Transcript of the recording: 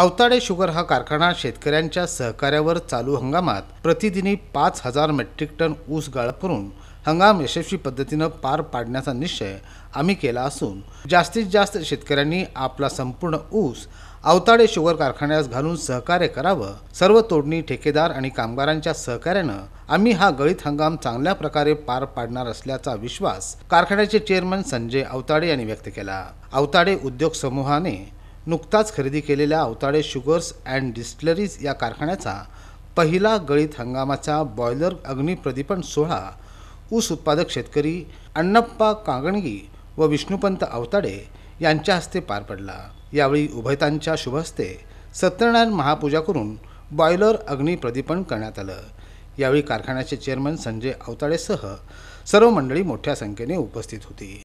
Awtade sugar हा कारखाना शेतकऱ्यांच्या सहकार्यावर चालू हंगामात प्रतिदिनी पाच हजार मेट्रिक टन ऊस गाळ करून हंगाम यशस्वी पद्धतीनं पार पाडण्याचा निश्चय आम्ही केला असून जास्तीत जास्त शेतकऱ्यांनी आपला संपूर्ण ऊस अवताडे शुगर कारखान्यास घालून सहकार्य करावं सर्व तोडणी ठेकेदार आणि कामगारांच्या सहकार्यानं आम्ही हा गळीत हंगाम चांगल्या प्रकारे पार पाडणार असल्याचा विश्वास कारखान्याचे चेअरमन संजय अवताडे यांनी व्यक्त केला अवताडे उद्योग समूहाने नुकताच खरेदी केलेल्या अवताडे शुगर्स अँड डिस्टलरीज या कारखान्याचा पहिला गळीत हंगामाचा बॉयलर अग्निप्रदीपन सोहळा ऊस उत्पादक शेतकरी अण्णप्पा कांगणगी व विष्णुपंत अवताडे यांच्या हस्ते पार पडला यावेळी उभयतांच्या शुभहस्ते सत्यनारायण महापूजा करून बॉयलर अग्निप्रदीपन करण्यात आलं यावेळी कारखान्याचे चेअरमन संजय अवताडेसह सर्व मंडळी मोठ्या संख्येने उपस्थित होती